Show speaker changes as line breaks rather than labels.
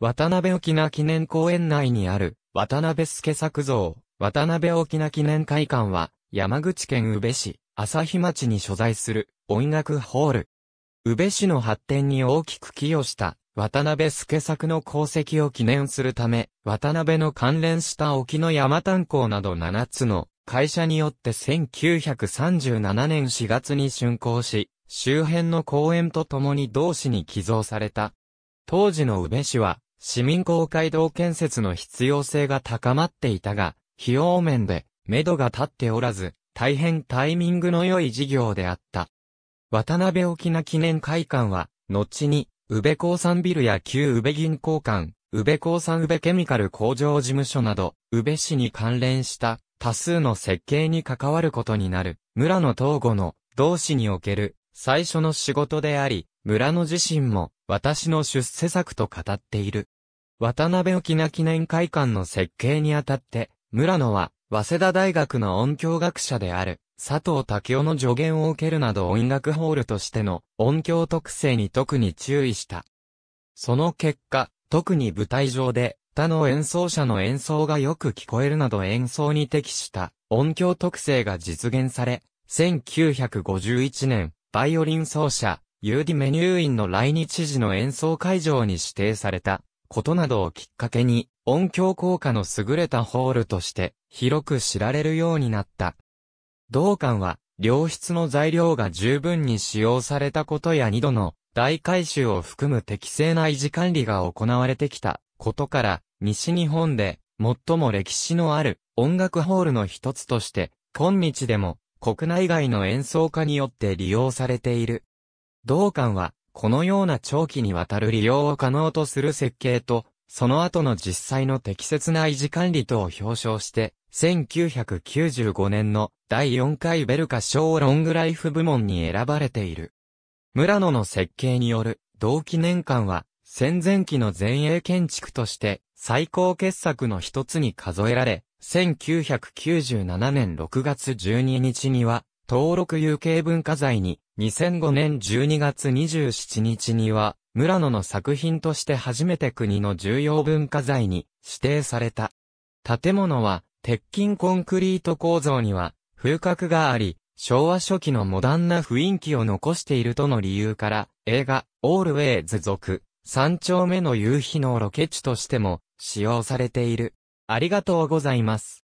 渡辺沖縄記念公園内にある、渡辺助作像、渡辺沖縄記念会館は、山口県宇部市、朝日町に所在する、音楽ホール。宇部市の発展に大きく寄与した、渡辺助作の功績を記念するため、渡辺の関連した沖の山炭鉱など7つの会社によって1937年4月に竣工し、周辺の公園とともに同市に寄贈された。当時の宇部市は、市民公会堂建設の必要性が高まっていたが、費用面で、目処が立っておらず、大変タイミングの良い事業であった。渡辺沖縄記念会館は、後に、宇部鉱山ビルや旧宇部銀行館、宇部鉱山宇部ケミカル工場事務所など、宇部市に関連した多数の設計に関わることになる、村の東後の同市における最初の仕事であり、村の自身も私の出世作と語っている。渡辺沖縄記念会館の設計にあたって、村野は、早稲田大学の音響学者である、佐藤武雄の助言を受けるなど音楽ホールとしての音響特性に特に注意した。その結果、特に舞台上で、他の演奏者の演奏がよく聞こえるなど演奏に適した音響特性が実現され、1951年、バイオリン奏者、ユーディメニューインの来日時の演奏会場に指定されたことなどをきっかけに音響効果の優れたホールとして広く知られるようになった。同館は良質の材料が十分に使用されたことや二度の大改修を含む適正な維持管理が行われてきたことから西日本で最も歴史のある音楽ホールの一つとして今日でも国内外の演奏家によって利用されている。同館は、このような長期にわたる利用を可能とする設計と、その後の実際の適切な維持管理等を表彰して、1995年の第4回ベルカ賞ロングライフ部門に選ばれている。村野の設計による同記念館は戦前期の前衛建築として最高傑作の一つに数えられ、1997年6月12日には登録有形文化財に、2005年12月27日には、村野の作品として初めて国の重要文化財に指定された。建物は、鉄筋コンクリート構造には、風格があり、昭和初期のモダンな雰囲気を残しているとの理由から、映画、オールウェイズ族、三丁目の夕日のロケ地としても、使用されている。ありがとうございます。